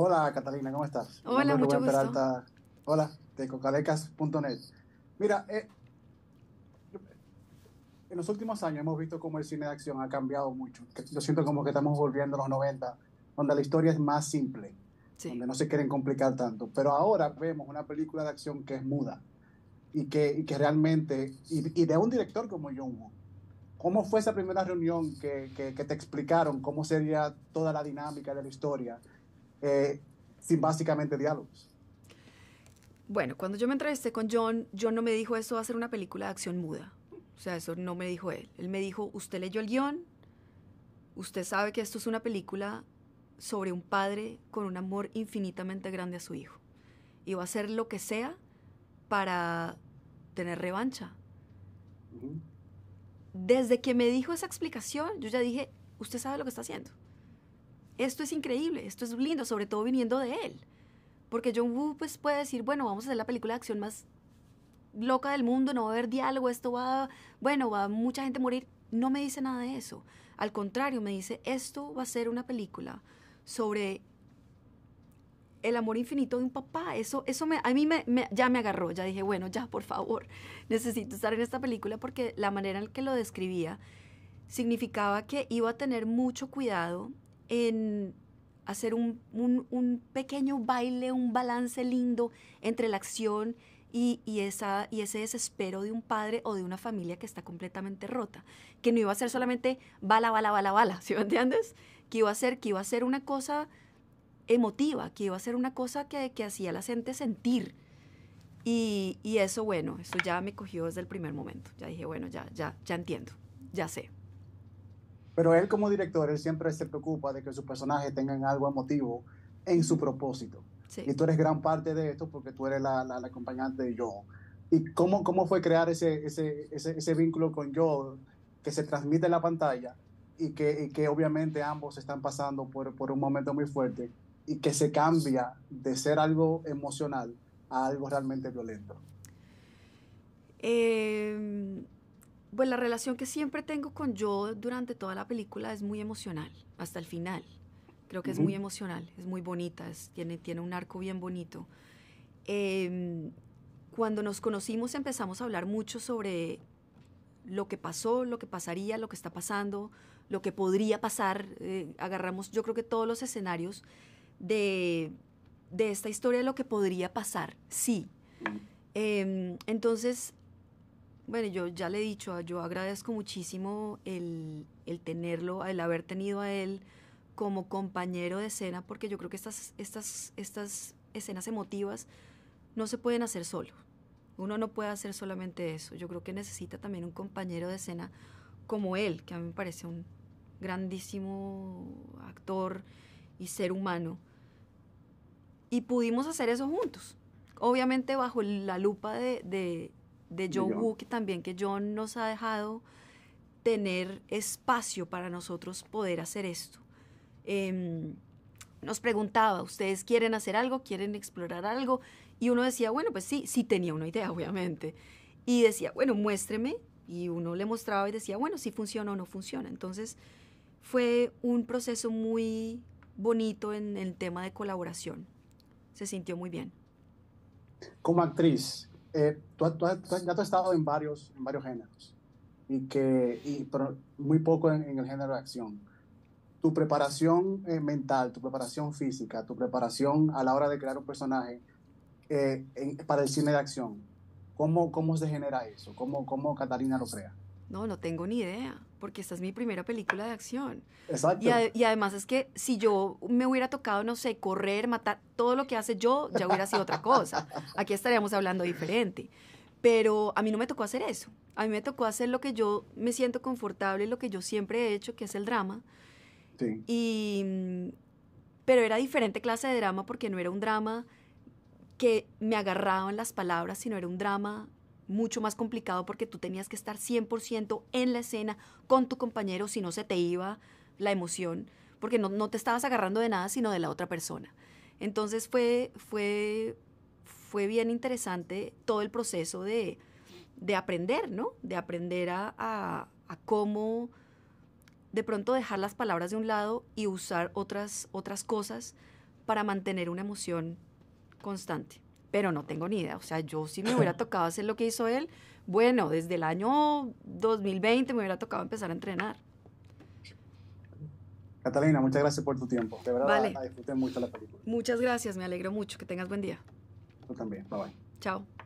Hola Catalina, ¿cómo estás? Hola, mucho gusto. Hola, de cocalecas.net. Mira, eh, en los últimos años hemos visto cómo el cine de acción ha cambiado mucho. Yo siento como que estamos volviendo a los 90, donde la historia es más simple, donde no se quieren complicar tanto. Pero ahora vemos una película de acción que es muda y que, realmente, y, de un director como John ¿Cómo fue esa primera reunión que, que te explicaron cómo sería toda la dinámica de la historia? Eh, sin básicamente diálogos. Bueno, cuando yo me entrevisté con John, John no me dijo eso va a ser una película de acción muda. O sea, eso no me dijo él. Él me dijo, usted leyó el guión, usted sabe que esto es una película sobre un padre con un amor infinitamente grande a su hijo. Y va a hacer lo que sea para tener revancha. Desde que me dijo esa explicación, yo ya dije, usted sabe lo que está haciendo esto es increíble, esto es lindo, sobre todo viniendo de él. Porque John Woo pues, puede decir, bueno, vamos a hacer la película de acción más loca del mundo, no va a haber diálogo, esto va, bueno, va mucha gente a morir. No me dice nada de eso. Al contrario, me dice, esto va a ser una película sobre el amor infinito de un papá. Eso, eso me, a mí ya me agarró, ya dije, bueno, ya, por favor, necesito estar en esta película porque la manera en que lo describía significaba que iba a tener mucho cuidado en hacer un, pequeño baile, un balance lindo entre la acción y, esa, y ese desespero de un padre o de una familia que está completamente rota, que no iba a ser solamente bala, bala, bala, bala, ¿sí me entiendes? Que iba a ser, que iba a ser una cosa emotiva, que iba a ser una cosa que, que hacía a la gente sentir. Y, y, eso, bueno, eso ya me cogió desde el primer momento. Ya dije, bueno, ya, ya, ya entiendo, ya sé. Pero él como director, él siempre se preocupa de que sus personajes tengan algo emotivo en su propósito. Y tú eres gran parte de esto porque tú eres la, la, acompañante de Joe. ¿Y cómo, cómo fue crear ese, ese, ese, ese vínculo con Joe que se transmite en la pantalla y que, que obviamente ambos están pasando por, por un momento muy fuerte y que se cambia de ser algo emocional a algo realmente violento? Eh, pues la relación que siempre tengo con yo durante toda la película es muy emocional, hasta el final. Creo que es muy emocional, es muy bonita, tiene, tiene un arco bien bonito. Em, cuando nos conocimos empezamos a hablar mucho sobre lo que pasó, lo que pasaría, lo que está pasando, lo que podría pasar. Eh, agarramos yo creo que todos los escenarios de, esta historia, lo que podría pasar, sí. Em, entonces bueno, yo ya le he dicho, yo agradezco muchísimo el, tenerlo, el haber tenido a él como compañero de escena, porque yo creo que estas, estas, estas escenas emotivas no se pueden hacer solo. Uno no puede hacer solamente eso. Yo creo que necesita también un compañero de escena como él, que a mí me parece un grandísimo actor y ser humano. Y pudimos hacer eso juntos. Obviamente bajo la lupa de de John, Wu que también que John nos ha dejado tener espacio para nosotros poder hacer esto. Em, nos preguntaba, ¿ustedes quieren hacer algo? ¿Quieren explorar algo? Y uno decía, bueno, pues sí, sí tenía una idea, obviamente. Y decía, bueno, muéstreme. Y uno le mostraba y decía, bueno, si funciona o no funciona. Entonces fue un proceso muy bonito en el tema de colaboración. Se sintió muy bien. Como actriz, eh, tú, ya tú has estado en varios, en varios géneros, y que, pero muy poco en, el género de acción. Tu preparación eh, mental, tu preparación física, tu preparación a la hora de crear un personaje eh, para el cine de acción, ¿cómo, cómo se genera eso? ¿Cómo, ¿Cómo Catalina lo crea? No, no tengo ni idea porque esta es mi primera película de acción. Exacto. Y, además es que si yo me hubiera tocado, no sé, correr, matar, todo lo que hace yo, ya hubiera sido otra cosa. Aquí estaríamos hablando diferente. Pero a mí no me tocó hacer eso. A mí me tocó hacer lo que yo me siento confortable, lo que yo siempre he hecho, que es el drama. Sí. Y, pero era diferente clase de drama porque no era un drama que me agarraban las palabras, sino era un drama mucho más complicado porque tú tenías que estar 100% en la escena con tu compañero, si no se te iba la emoción, porque no, te estabas agarrando de nada, sino de la otra persona. Entonces fue, fue, fue bien interesante todo el proceso de, de aprender, ¿no? De aprender a, a, a, cómo de pronto dejar las palabras de un lado y usar otras, otras cosas para mantener una emoción constante pero no tengo ni idea. O sea, yo si me hubiera tocado hacer lo que hizo él, bueno, desde el año 2020 me hubiera tocado empezar a entrenar. Catalina, muchas gracias por tu tiempo. De verdad, mucho la película. Muchas gracias, me alegro mucho. Que tengas buen día. Tú también. Bye bye. Chao.